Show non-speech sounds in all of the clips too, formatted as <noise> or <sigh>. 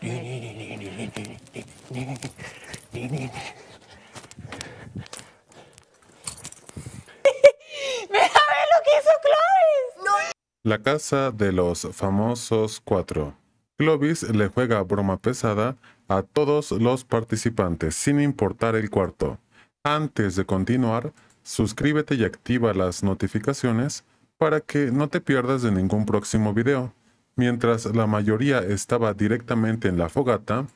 <laughs> La casa de los famosos cuatro. Clovis le juega broma pesada a todos los participantes, sin importar el cuarto. Antes de continuar, suscríbete y activa las notificaciones para que no te pierdas de ningún próximo video. Mientras la mayoría estaba directamente en la fogata,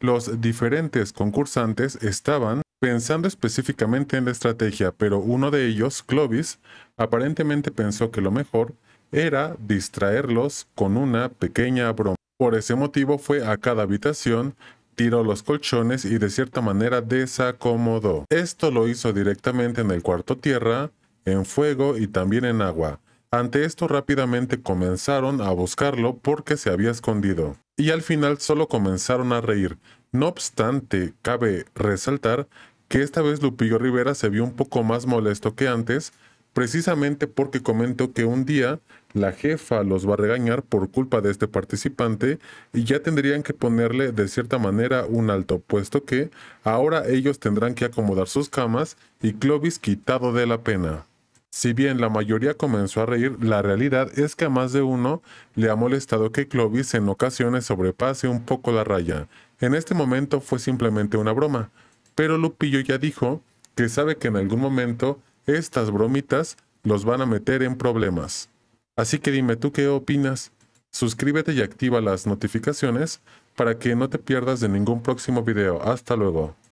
los diferentes concursantes estaban pensando específicamente en la estrategia, pero uno de ellos, Clovis, aparentemente pensó que lo mejor era distraerlos con una pequeña broma. Por ese motivo fue a cada habitación, tiró los colchones y de cierta manera desacomodó. Esto lo hizo directamente en el cuarto tierra, en fuego y también en agua. Ante esto rápidamente comenzaron a buscarlo porque se había escondido, y al final solo comenzaron a reír. No obstante, cabe resaltar que esta vez Lupillo Rivera se vio un poco más molesto que antes, precisamente porque comentó que un día la jefa los va a regañar por culpa de este participante y ya tendrían que ponerle de cierta manera un alto, puesto que ahora ellos tendrán que acomodar sus camas y Clovis quitado de la pena. Si bien la mayoría comenzó a reír, la realidad es que a más de uno le ha molestado que Clovis en ocasiones sobrepase un poco la raya. En este momento fue simplemente una broma, pero Lupillo ya dijo que sabe que en algún momento estas bromitas los van a meter en problemas. Así que dime tú qué opinas. Suscríbete y activa las notificaciones para que no te pierdas de ningún próximo video. Hasta luego.